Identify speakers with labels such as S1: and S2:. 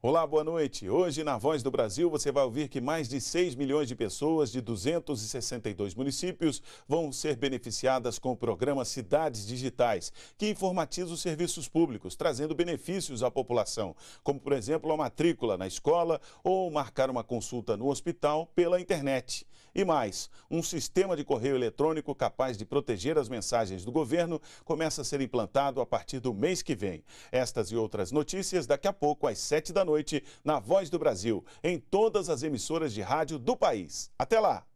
S1: Olá, boa noite. Hoje, na Voz do Brasil, você vai ouvir que mais de 6 milhões de pessoas de 262 municípios vão ser beneficiadas com o programa Cidades Digitais, que informatiza os serviços públicos, trazendo benefícios à população, como, por exemplo, a matrícula na escola ou marcar uma consulta no hospital pela internet. E mais, um sistema de correio eletrônico capaz de proteger as mensagens do governo começa a ser implantado a partir do mês que vem. Estas e outras notícias daqui a pouco, às 7 da noite, na Voz do Brasil, em todas as emissoras de rádio do país. Até lá!